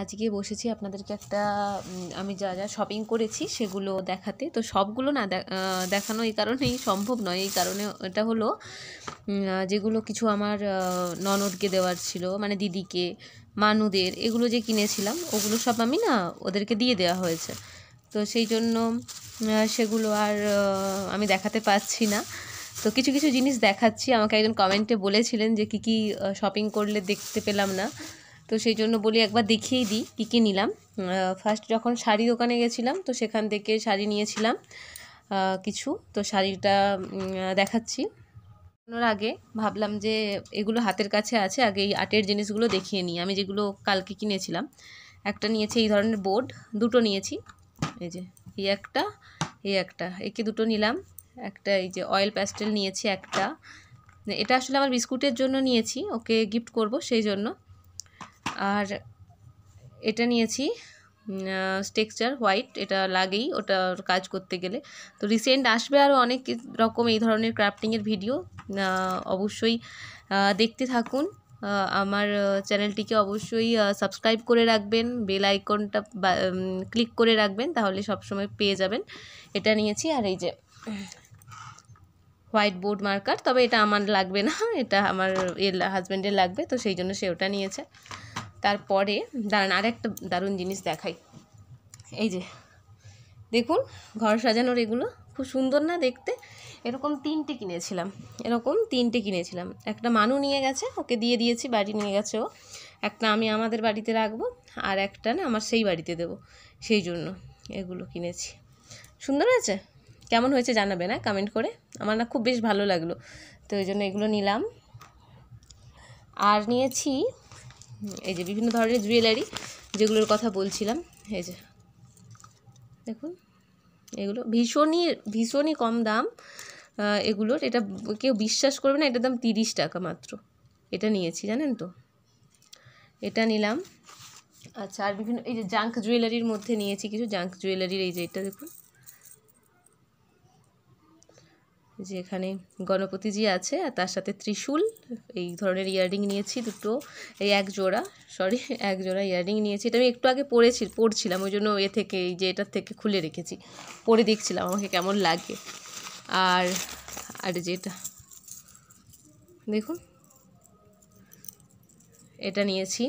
আজকে বসেছি আপনাদেরকে একটা আমি যা যা শপিং করেছি সেগুলো দেখাতে তো সবগুলো না দেখানো এই কারণেই সম্ভব নয় এই কারণে এটা হলো যেগুলো কিছু আমার ননদকে দেওয়ার ছিল মানে দিদিকে মানুদের এগুলো যে কিনেছিলাম ওগুলো সব আমি না ওদেরকে দিয়ে দেওয়া হয়েছে তো সেই জন্য সেগুলো আর আমি দেখাতে পারছি না তো কিছু কিছু জিনিস দেখাচ্ছি আমাকে একজন কমেন্টে বলেছিলেন যে কী কী শপিং করলে দেখতে পেলাম না তো সেই জন্য বলি একবার দেখিয়েই দিই কী কী নিলাম ফার্স্ট যখন শাড়ি দোকানে গেছিলাম তো সেখান থেকে শাড়ি নিয়েছিলাম কিছু তো শাড়িটা দেখাচ্ছি ওর আগে ভাবলাম যে এগুলো হাতের কাছে আছে আগে এই আটের জিনিসগুলো দেখিয়ে নিই আমি যেগুলো কালকে কিনেছিলাম একটা নিয়েছি এই ধরনের বোর্ড দুটো নিয়েছি এই যে এই একটা এই একটা একে দুটো নিলাম একটা এই যে অয়েল প্যাস্টেল নিয়েছি একটা এটা আসলে আমার বিস্কুটের জন্য নিয়েছি ওকে গিফট করব সেই জন্য আর এটা নিয়েছি টেক্সচার হোয়াইট এটা লাগেই ওটা কাজ করতে গেলে তো রিসেন্ট আসবে আরও অনেক রকম এই ধরনের ক্রাফটিংয়ের ভিডিও অবশ্যই দেখতে থাকুন আমার চ্যানেলটিকে অবশ্যই সাবস্ক্রাইব করে রাখবেন বেল আইকনটা ক্লিক করে রাখবেন তাহলে সবসময় পেয়ে যাবেন এটা নিয়েছি আর এই যে হোয়াইট বোর্ড মার্কার তবে এটা আমার লাগবে না এটা আমার এর হাজব্যান্ডের লাগবে তো সেই জন্য সে ওটা নিয়েছে তারপরে দাঁড়ান আর একটা দারুণ জিনিস দেখাই এই যে দেখুন ঘর সাজানোর এগুলো খুব সুন্দর না দেখতে এরকম তিনটে কিনেছিলাম এরকম তিনটে কিনেছিলাম একটা মানু নিয়ে গেছে ওকে দিয়ে দিয়েছি বাড়ি নিয়ে গেছে ও একটা আমি আমাদের বাড়িতে রাখবো আর একটা না আমার সেই বাড়িতে দেব সেই জন্য এগুলো কিনেছি সুন্দর হয়েছে কেমন হয়েছে জানাবে না কমেন্ট করে আমার না খুব বেশ ভালো লাগলো তো ওই জন্য এগুলো নিলাম আর নিয়েছি এই যে বিভিন্ন ধরনের জুয়েলারি যেগুলোর কথা বলছিলাম এই যে দেখুন এগুলো ভীষণই ভীষণই কম দাম এগুলোর এটা কেউ বিশ্বাস করবে না এটার দাম তিরিশ টাকা মাত্র এটা নিয়েছি জানেন তো এটা নিলাম আচ্ছা আর বিভিন্ন এই যে জাঙ্ক জুয়েলারির মধ্যে নিয়েছি কিছু জাঙ্ক জুয়েলারির এই যে এটা দেখুন যে এখানে গণপতিজি আছে আর তার সাথে ত্রিশূল এই ধরনের ইয়াররিং নিয়েছি দুটো এই এক জোড়া সরি এক জোড়া ইয়াররিং নিয়েছি এটা আমি একটু আগে পরেছি পড়ছিলাম ওই জন্য এ থেকে এই যে এটার থেকে খুলে রেখেছি পরে দেখছিলাম আমাকে কেমন লাগে আর আর যেটা দেখুন এটা নিয়েছি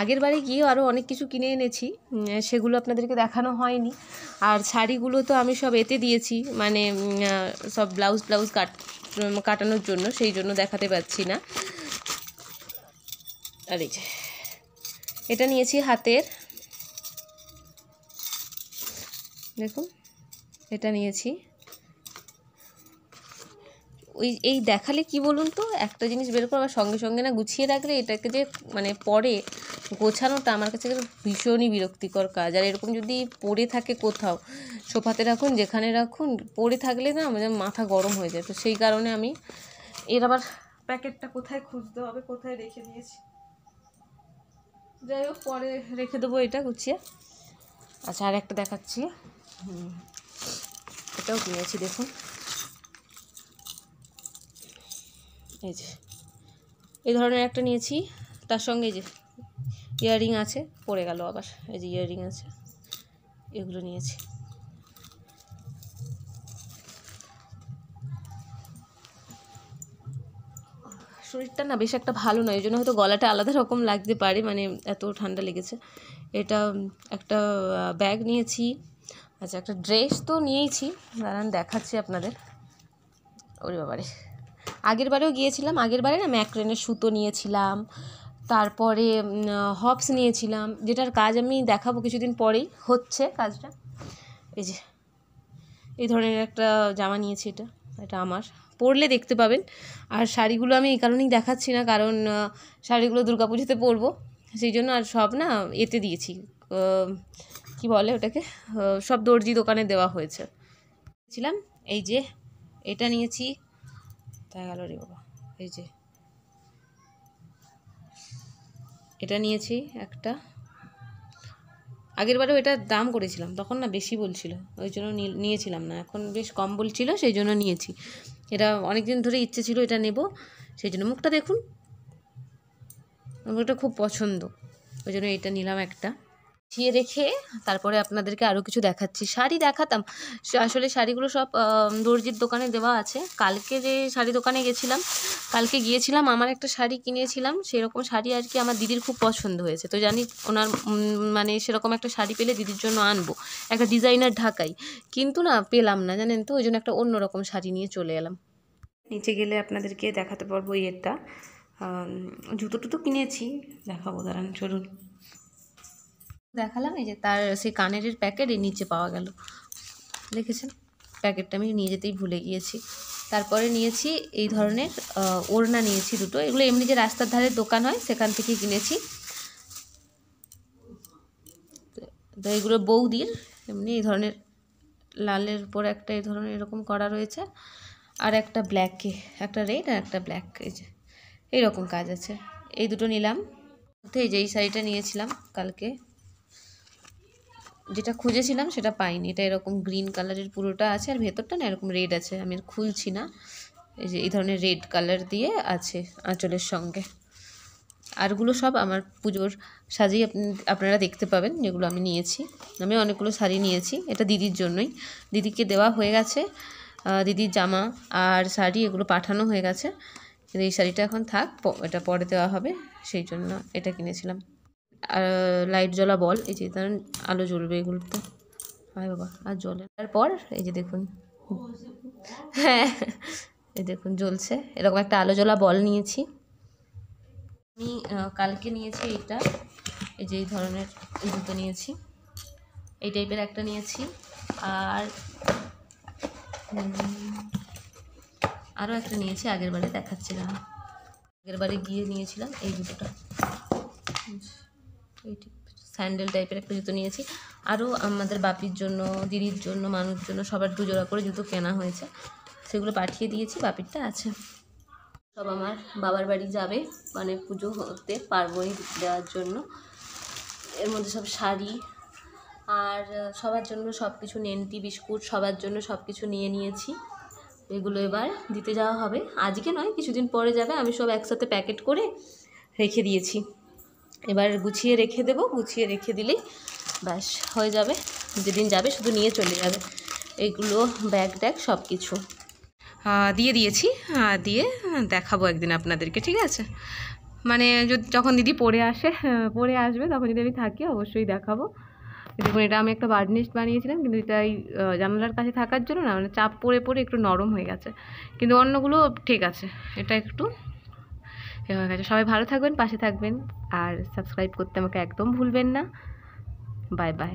আগের বারে গিয়ে আরও অনেক কিছু কিনে এনেছি সেগুলো আপনাদেরকে দেখানো হয়নি আর শাড়িগুলো তো আমি সব এতে দিয়েছি মানে সব ব্লাউজ ব্লাউজ কাট কাটানোর জন্য সেই জন্য দেখাতে পাচ্ছি না আর এই যে এটা নিয়েছি হাতের দেখুন এটা নিয়েছি ওই এই দেখালে কি বলুন তো একটা জিনিস বের করো সঙ্গে সঙ্গে না গুছিয়ে রাখলে এটাকে যে মানে পরে গোছানোটা আমার কাছে ভীষণই বিরক্তিকর কাজ আর এরকম যদি পড়ে থাকে কোথাও সোফাতে রাখুন যেখানে রাখুন পড়ে থাকলে না আমাদের মাথা গরম হয়ে যায় তো সেই কারণে আমি এর আবার প্যাকেটটা কোথায় খুঁজতে হবে কোথায় রেখে দিয়েছি যাই হোক পরে রেখে দেবো এটা গুছিয়ে আচ্ছা আর একটা দেখাচ্ছি এটাও কিনেছি দেখুন এই যে এই ধরনের একটা নিয়েছি তার সঙ্গে যে ইয়াররিং আছে পড়ে গেল আবার এই যে ইয়াররিং আছে এগুলো নিয়েছি শরীরটা না বেশ একটা ভালো নয় ওই জন্য হয়তো গলাটা আলাদা রকম লাগতে পারে মানে এত ঠান্ডা লেগেছে এটা একটা ব্যাগ নিয়েছি আচ্ছা একটা ড্রেস তো নিয়েইছি দাঁড়ান দেখাচ্ছি আপনাদের ওরে বাবারে আগের বারেও গিয়েছিলাম আগের বারে না ম্যাক্রেনের সুতো নিয়েছিলাম তারপরে হপস নিয়েছিলাম যেটার কাজ আমি দেখাবো কিছুদিন পরেই হচ্ছে কাজটা এই যে এই ধরনের একটা জামা নিয়েছি এটা এটা আমার পরলে দেখতে পাবেন আর শাড়িগুলো আমি এই কারণেই দেখাচ্ছি না কারণ শাড়িগুলো দুর্গাপুজোতে পরবো সেই জন্য আর সব না এতে দিয়েছি কি বলে ওটাকে সব দর্জি দোকানে দেওয়া হয়েছে ছিলাম এই যে এটা নিয়েছি তাই গেল রে বাবা এই যে এটা নিয়েছি একটা আগেরবারও এটা দাম করেছিলাম তখন না বেশি বলছিল ওই জন্য নিয়েছিলাম না এখন বেশ কম বলছিল সেই জন্য নিয়েছি এটা অনেকদিন ধরে ইচ্ছে ছিল এটা নেব সেই জন্য মুখটা দেখুন আমার এটা খুব পছন্দ ওই জন্য এটা নিলাম একটা ছিয়ে রেখে তারপরে আপনাদেরকে আরও কিছু দেখাচ্ছি শাড়ি দেখাতাম আসলে শাড়িগুলো সব দর্জির দোকানে দেওয়া আছে কালকে যে শাড়ি দোকানে গেছিলাম কালকে গিয়েছিলাম আমার একটা শাড়ি কিনেছিলাম সেরকম শাড়ি আর কি আমার দিদির খুব পছন্দ হয়েছে তো জানি ওনার মানে সেরকম একটা শাড়ি পেলে দিদির জন্য আনবো একটা ডিজাইনার ঢাকাই কিন্তু না পেলাম না জানেন তো ওই জন্য একটা অন্যরকম শাড়ি নিয়ে চলে এলাম নিচে গেলে আপনাদেরকে দেখাতে পারবো ইয়েটা জুতো টুতো কিনেছি দেখাবো দাঁড়ান চলুন দেখালাম এই যে তার সেই কানের প্যাকেট এই নিচে পাওয়া গেল দেখেছেন প্যাকেটটা আমি নিয়ে যেতেই ভুলে গিয়েছি তারপরে নিয়েছি এই ধরনের ওড়না নিয়েছি দুটো এগুলো এমনি যে রাস্তার ধারে দোকান হয় সেখান থেকে কিনেছি তো এগুলো বৌদির এমনি এই ধরনের লালের উপর একটা এই ধরনের এরকম করা রয়েছে আর একটা ব্ল্যাকে একটা রেড আর একটা ব্ল্যাক এই যে এইরকম কাজ আছে এই দুটো নিলাম এই যে এই শাড়িটা নিয়েছিলাম কালকে যেটা খুঁজেছিলাম সেটা পাইনি এটা এরকম গ্রিন কালারের পুরোটা আছে আর ভেতরটা না এরকম রেড আছে আমি খুলছি না এই যে এই ধরনের রেড কালার দিয়ে আছে আঁচলের সঙ্গে আরগুলো সব আমার পুজোর সাজেই আপনারা দেখতে পাবেন যেগুলো আমি নিয়েছি আমি অনেকগুলো শাড়ি নিয়েছি এটা দিদির জন্যই দিদিকে দেওয়া হয়ে গেছে দিদির জামা আর শাড়ি এগুলো পাঠানো হয়ে গেছে কিন্তু এই শাড়িটা এখন থাক এটা পরে দেওয়া হবে সেই জন্য এটা কিনেছিলাম লাইট জ্বলা বল এই যে ধরেন আলো জ্বলবে এগুলোতে হয় বাবা আর জ্বলে তারপর এই যে দেখুন হ্যাঁ এই দেখুন জ্বলছে এরকম একটা আলো জ্বলা বল নিয়েছি আমি কালকে নিয়েছি এইটা এই যে এই ধরনের জুতো নিয়েছি এই টাইপের একটা নিয়েছি আর আরও একটা নিয়েছি আগের বারে দেখাচ্ছিলাম আগের বারে গিয়ে নিয়েছিলাম এই জুতোটা স্যান্ডেল টাইপের একটা জুতো নিয়েছি আরও আমাদের বাপির জন্য দিদির জন্য মানুষ জন্য সবার দুজোড়া করে জুতো কেনা হয়েছে সেগুলো পাঠিয়ে দিয়েছি বাপিরটা আছে সব আমার বাবার বাড়ি যাবে মানে পুজো হতে পার্বণী দেওয়ার জন্য এর মধ্যে সব শাড়ি আর সবার জন্য সব কিছু নেনটি বিস্কুট সবার জন্য সব কিছু নিয়ে নিয়েছি এগুলো এবার দিতে যাওয়া হবে আজকে নয় কিছুদিন পরে যাবে আমি সব একসাথে প্যাকেট করে রেখে দিয়েছি এবার গুছিয়ে রেখে দেব গুছিয়ে রেখে দিলেই ব্যাস হয়ে যাবে যেদিন যাবে শুধু নিয়ে চলে যাবে এগুলো ব্যাগ ট্যাগ সব কিছু দিয়ে দিয়েছি দিয়ে দেখাবো একদিন আপনাদেরকে ঠিক আছে মানে যদি যখন দিদি পরে আসে হ্যাঁ, পরে আসবে তখন যদি আমি থাকি অবশ্যই দেখাবো দেখুন এটা আমি একটা বার্ডনিস্ট বানিয়েছিলাম কিন্তু এটা এই জানালার কাছে থাকার জন্য না মানে চাপ পড়ে পড়ে একটু নরম হয়ে গেছে কিন্তু অন্যগুলো ঠিক আছে এটা একটু হয়ে সবাই ভালো থাকবেন পাশে থাকবেন আর সাবস্ক্রাইব করতে আমাকে একদম ভুলবেন না বাই বাই